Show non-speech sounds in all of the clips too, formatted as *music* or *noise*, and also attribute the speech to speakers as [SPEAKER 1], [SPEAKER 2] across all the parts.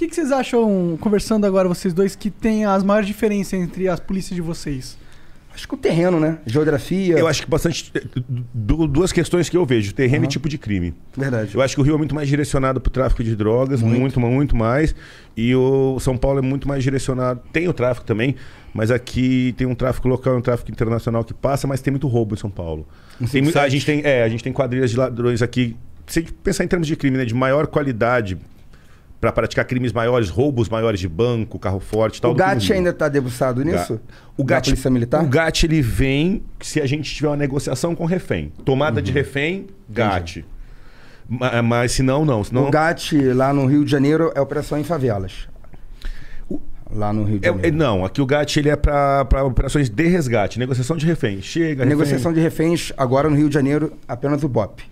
[SPEAKER 1] que, que vocês acham, conversando agora vocês dois, que tem as maiores diferenças entre as polícias de vocês?
[SPEAKER 2] Acho que o terreno, né? Geografia. Eu acho que bastante. Eh, duas questões que eu vejo: terreno uhum. e tipo de crime. Verdade. Eu acho que o Rio é muito mais direcionado para o tráfico de drogas, muito. muito. muito, mais. E o São Paulo é muito mais direcionado. Tem o tráfico também, mas aqui tem um tráfico local e um tráfico internacional que passa, mas tem muito roubo em São Paulo. Tem, a, gente tem, é, a gente tem quadrilhas de ladrões aqui. Se pensar em termos de crime, né? De maior qualidade para praticar crimes maiores, roubos maiores de banco, carro forte e tal. O GAT ainda está debruçado nisso? O GAT, Polícia Militar? O GAT ele vem se a gente tiver uma negociação com refém. Tomada uhum. de refém, GAT. Mas, mas se não, não. Senão... O GAT lá no Rio de Janeiro é operação
[SPEAKER 1] em favelas.
[SPEAKER 2] Lá no Rio de é, Janeiro. É, não, aqui o GAT ele é para operações de resgate, negociação de refém, Chega, refém. Negociação
[SPEAKER 1] de reféns, agora no Rio de Janeiro, apenas o BOP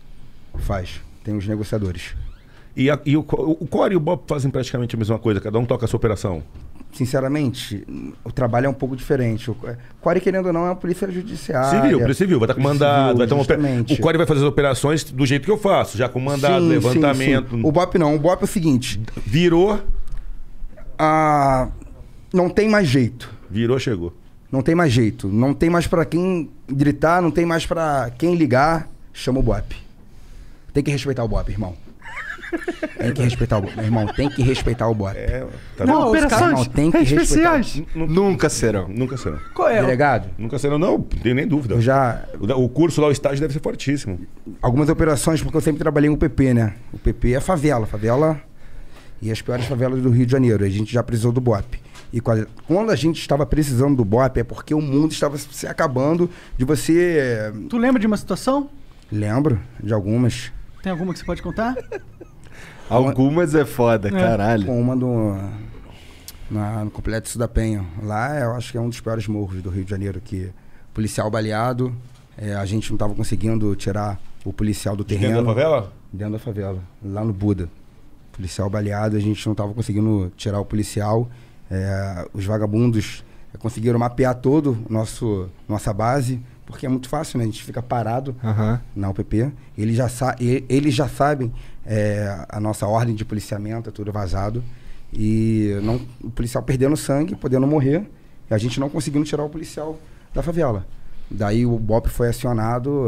[SPEAKER 1] faz. Tem os negociadores.
[SPEAKER 2] E, a, e o, o Core e o Bob fazem praticamente
[SPEAKER 1] a mesma coisa, cada um toca a sua operação. Sinceramente, o trabalho é um pouco diferente. O Core, querendo ou não, é uma polícia judiciária. Civil, polícia civil, vai estar com mandado, vai ter uma O Core
[SPEAKER 2] vai fazer as operações do jeito que eu faço, já com mandado, sim, levantamento. Sim, sim. O
[SPEAKER 1] BOP não, o BOP é o seguinte. Virou. Ah, não tem mais jeito. Virou, chegou. Não tem mais jeito. Não tem mais para quem gritar, não tem mais para quem ligar. Chama o BOP. Tem que respeitar o BOP, irmão. Tem que respeitar o Meu irmão, tem que respeitar o
[SPEAKER 2] Bop. É, tá não, não, operações não, tem que especiais. Respeitar. Nunca serão. Nunca serão. Qual é? Delegado? Nunca serão, não, não tenho nem dúvida. Eu já... O, o curso lá, o estágio deve ser fortíssimo. Algumas
[SPEAKER 1] operações, porque eu sempre trabalhei em pp né? O PP é favela. Favela e as piores favelas do Rio de Janeiro. A gente já precisou do BOP. E quando a gente estava precisando do BOP, é porque o mundo estava se acabando de você. Eh, tu lembra de uma situação? Lembro, de algumas. Tem alguma que você pode contar? *laughs* Algumas é foda, é. caralho. Uma do, na, no Complexo da Penha. Lá eu acho que é um dos piores morros do Rio de Janeiro, que policial baleado, é, a gente não estava conseguindo tirar o policial do terreno. Dentro da favela? Dentro da favela, lá no Buda. Policial baleado, a gente não estava conseguindo tirar o policial. É, os vagabundos é, conseguiram mapear todo nosso nossa base, porque é muito fácil, né? A gente fica parado uhum. na UPP. Eles já, sa já sabem é, a nossa ordem de policiamento, é tudo vazado. E não, o policial perdendo sangue, podendo morrer, e a gente não conseguindo tirar o policial da favela. Daí o BOP foi acionado,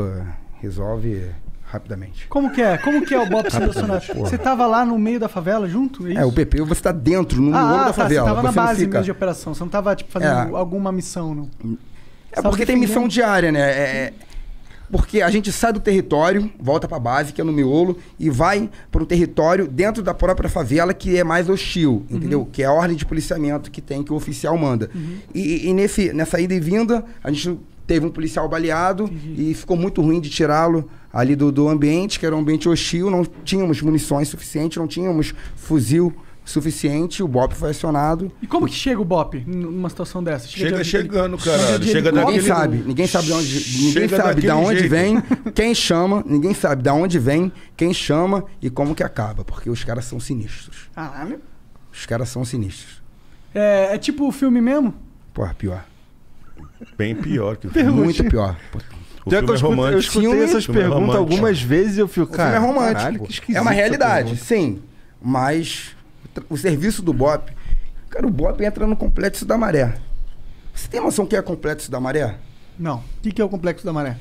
[SPEAKER 1] resolve rapidamente. Como que é? Como que é o BOP selecionado? Você estava lá no meio da favela junto? É, é o PP, você está dentro, no ah, ah tá, da favela. Você estava na base fica... mesmo de operação, você não estava tipo, fazendo é, alguma missão, não? É porque tem missão diária, né? É, é, porque a gente sai do território, volta para a base, que é no miolo, e vai para o território dentro da própria favela, que é mais hostil, uhum. entendeu? Que é a ordem de policiamento que tem, que o oficial manda. Uhum. E, e, nesse, nessa ida e vinda, a gente teve um policial baleado uhum. e ficou muito ruim de tirá-lo ali do, do ambiente, que era um ambiente hostil, não tínhamos munições suficientes, não tínhamos fuzil suficiente, o BOP foi acionado. E como que chega o BOP numa situação dessa? Chega, chega chegando, cara. Chega, chega daquele... Ninguém sabe, ninguém sabe de onde, ninguém chega sabe de onde jeito. vem, *laughs* quem chama, ninguém sabe de onde vem, quem chama e como que acaba, porque os caras são sinistros. Caralho. Os caras são sinistros. É, é tipo o filme mesmo? Pô, pior.
[SPEAKER 2] Bem pior que o filme. Muito pior. Pô.
[SPEAKER 1] O filme é eu, é romântico eu escutei filme, essas perguntas é algumas vezes e eu fico, cara. O filme é romântico. Caralho, é uma realidade, sim. Mas o serviço do BOP. Cara, o BOP entra no complexo da maré. Você tem noção do que é complexo da maré? Não. O que, que é o complexo da maré?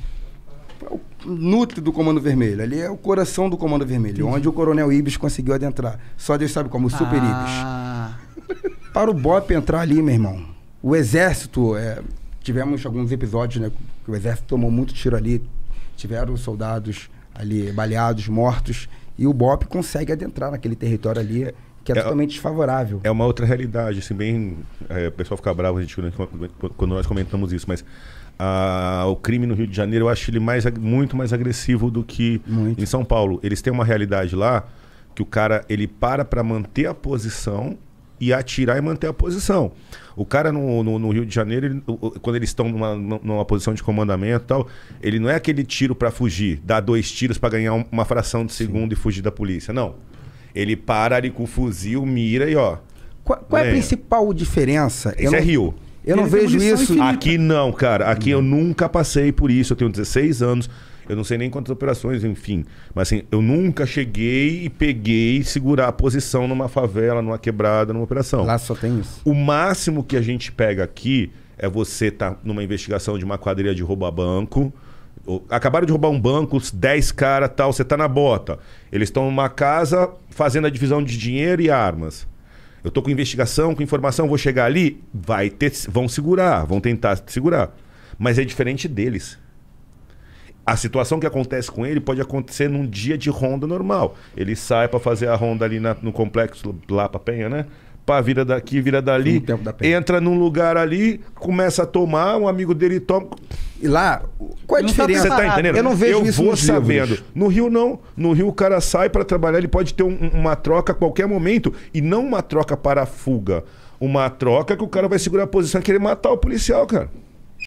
[SPEAKER 1] É o núcleo do Comando Vermelho. Ali é o coração do Comando Vermelho, Entendi. onde o Coronel Ibis conseguiu adentrar. Só Deus sabe como, o Super ah. Ibis. Para o BOP entrar ali, meu irmão, o Exército, é, tivemos alguns episódios, né? Que o Exército tomou muito tiro ali, tiveram soldados ali baleados, mortos, e o BOP consegue adentrar naquele território ali
[SPEAKER 2] que é, é totalmente desfavorável. É uma outra realidade, assim, bem. É, o pessoal fica bravo a gente, né, quando nós comentamos isso, mas a, ah, o crime no Rio de Janeiro eu acho ele mais, muito mais agressivo do que muito. em São Paulo. Eles têm uma realidade lá que o cara ele para para manter a posição e atirar e manter a posição. O cara no, no, no Rio de Janeiro, ele, quando eles estão numa, numa posição de comandamento e tal, ele não é aquele tiro para fugir, dar dois tiros para ganhar uma fração de segundo Sim. e fugir da polícia. Não. Ele para ali com o fuzil, mira e ó. Qual, qual é a né?
[SPEAKER 1] principal diferença? Isso é Rio. Eu não vejo isso. Infinita. Aqui
[SPEAKER 2] não, cara. Aqui eu hum. nunca passei por isso. Eu tenho 16 anos. Eu não sei nem quantas operações, enfim. Mas assim, eu nunca cheguei e peguei segurar a posição numa favela, numa quebrada, numa operação. Lá só tem isso. O máximo que a gente pega aqui é você tá numa investigação de uma quadrilha de roubo a banco acabaram de roubar um banco, 10 caras tal, você tá na bota. Eles estão numa casa fazendo a divisão de dinheiro e armas. Eu tô com investigação, com informação, vou chegar ali, vai ter, vão segurar, vão tentar segurar. Mas é diferente deles. A situação que acontece com ele pode acontecer num dia de ronda normal. Ele sai para fazer a ronda ali na, no complexo lá pra Penha, né? pá, vira daqui, vira dali. Entra num lugar ali, começa a tomar, um amigo dele toma. E lá, qual é a não tá diferença? Você tá entendendo? Eu não vejo eu isso vou nos sabendo. Livros. No Rio, não. No Rio, o cara sai para trabalhar, ele pode ter um, uma troca a qualquer momento. E não uma troca para a fuga. Uma troca que o cara vai segurar a posição e querer matar o policial, cara.